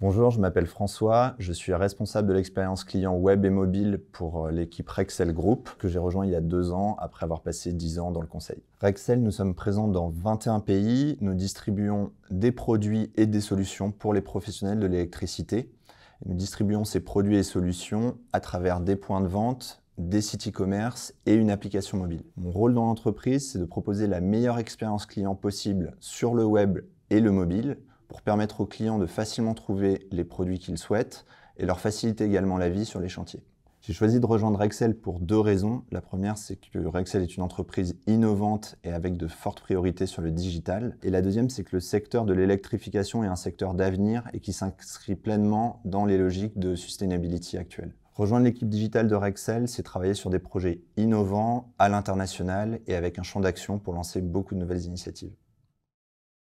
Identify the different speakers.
Speaker 1: Bonjour, je m'appelle François, je suis responsable de l'expérience client web et mobile pour euh, l'équipe Rexel Group que j'ai rejoint il y a deux ans après avoir passé dix ans dans le conseil. Rexel, nous sommes présents dans 21 pays, nous distribuons des produits et des solutions pour les professionnels de l'électricité. Nous distribuons ces produits et solutions à travers des points de vente, des sites e-commerce et une application mobile. Mon rôle dans l'entreprise, c'est de proposer la meilleure expérience client possible sur le web et le mobile pour permettre aux clients de facilement trouver les produits qu'ils souhaitent et leur faciliter également la vie sur les chantiers. J'ai choisi de rejoindre Rexel pour deux raisons. La première, c'est que Rexel est une entreprise innovante et avec de fortes priorités sur le digital. Et la deuxième, c'est que le secteur de l'électrification est un secteur d'avenir et qui s'inscrit pleinement dans les logiques de sustainability actuelles. Rejoindre l'équipe digitale de Rexel, c'est travailler sur des projets innovants à l'international et avec un champ d'action pour lancer beaucoup de nouvelles initiatives.